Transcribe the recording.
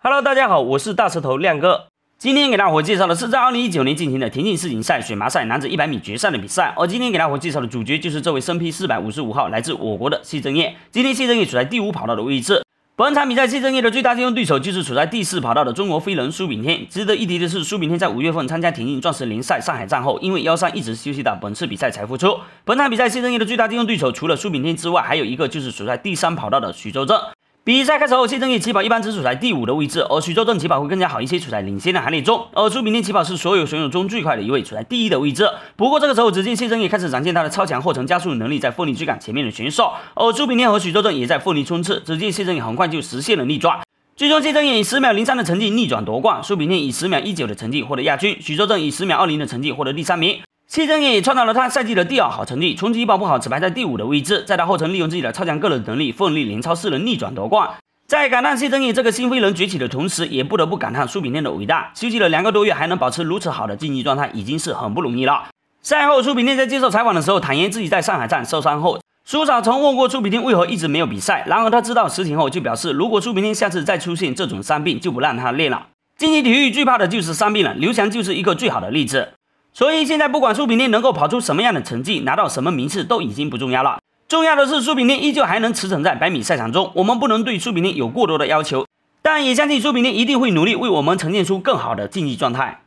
Hello，大家好，我是大舌头亮哥。今天给大伙介绍的是在二零一九年进行的田径世锦赛选拔赛男子一百米决赛的比赛。而今天给大伙介绍的主角就是这位身披四百五十五号来自我国的谢震业。今天谢震业处在第五跑道的位置。本场比赛谢震业的最大竞争对手就是处在第四跑道的中国飞人苏炳添。值得一提的是，苏炳添在五月份参加田径钻石联赛上海站后，因为腰伤一直休息到本次比赛才复出。本场比赛谢震业的最大竞争对手除了苏炳添之外，还有一个就是处在第三跑道的徐州正。比赛开始后，谢正业起跑一般只处在第五的位置，而许州正起跑会更加好一些，处在领先的行列中。而朱炳天起跑是所有选手中最快的一位，处在第一的位置。不过这个时候，只见谢正业开始展现他的超强后程加速能力，在奋力追赶前面的选手。而朱炳天和许州正也在奋力冲刺，只见谢正业很快就实现了逆转。最终，谢正业以十秒零三的成绩逆转夺冠，苏炳添以十秒一九的成绩获得亚军，许州正以十秒二零的成绩获得第三名。谢震业创造了他赛季的第二好成绩，从一报不好只排在第五的位置，在他后程利用自己的超强个人能力奋力连超四人逆转夺冠。在感叹谢震业这个新飞人崛起的同时，也不得不感叹苏炳添的伟大。休息了两个多月还能保持如此好的竞技状态，已经是很不容易了。赛后，苏炳添在接受采访的时候坦言自己在上海站受伤后，苏少曾问过苏炳添为何一直没有比赛，然而他知道实情后就表示，如果苏炳添下次再出现这种伤病，就不让他练了。竞技体育最怕的就是伤病了，刘翔就是一个最好的例子。所以现在，不管苏炳添能够跑出什么样的成绩，拿到什么名次，都已经不重要了。重要的是，苏炳添依旧还能驰骋在百米赛场中。我们不能对苏炳添有过多的要求，但也相信苏炳添一定会努力为我们呈现出更好的竞技状态。